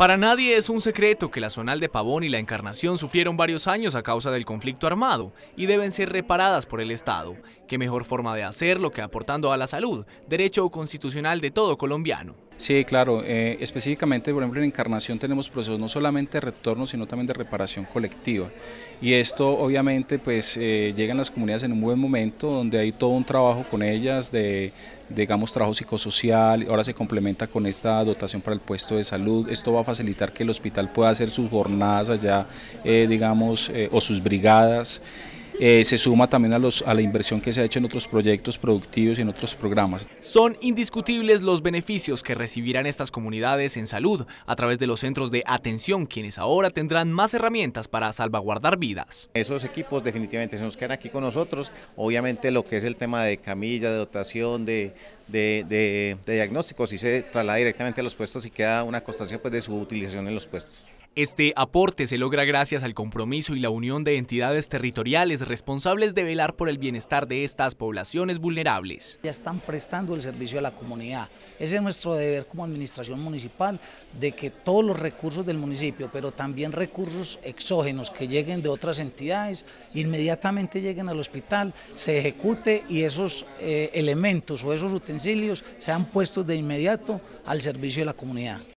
Para nadie es un secreto que la zonal de Pavón y la Encarnación sufrieron varios años a causa del conflicto armado y deben ser reparadas por el Estado. ¿Qué mejor forma de hacerlo que aportando a la salud, derecho constitucional de todo colombiano? Sí, claro. Eh, específicamente, por ejemplo, en Encarnación tenemos procesos no solamente de retorno, sino también de reparación colectiva. Y esto, obviamente, pues eh, llegan las comunidades en un buen momento, donde hay todo un trabajo con ellas de digamos, trabajo psicosocial, ahora se complementa con esta dotación para el puesto de salud, esto va a facilitar que el hospital pueda hacer sus jornadas allá, eh, digamos, eh, o sus brigadas. Eh, se suma también a, a la inversión que se ha hecho en otros proyectos productivos y en otros programas. Son indiscutibles los beneficios que recibirán estas comunidades en salud a través de los centros de atención, quienes ahora tendrán más herramientas para salvaguardar vidas. Esos equipos definitivamente se nos quedan aquí con nosotros, obviamente lo que es el tema de camilla, de dotación, de, diagnósticos, y se traslada directamente a los puestos y queda una constancia pues, de su utilización en los puestos. Este aporte se logra gracias al compromiso y la unión de entidades territoriales responsables de velar por el bienestar de estas poblaciones vulnerables. Ya están prestando el servicio a la comunidad. Ese es nuestro deber como administración municipal, de que todos los recursos del municipio, pero también recursos exógenos que lleguen de otras entidades, inmediatamente lleguen al hospital, se ejecute y esos eh, elementos o esos utensilios sean puestos de inmediato al servicio de la comunidad.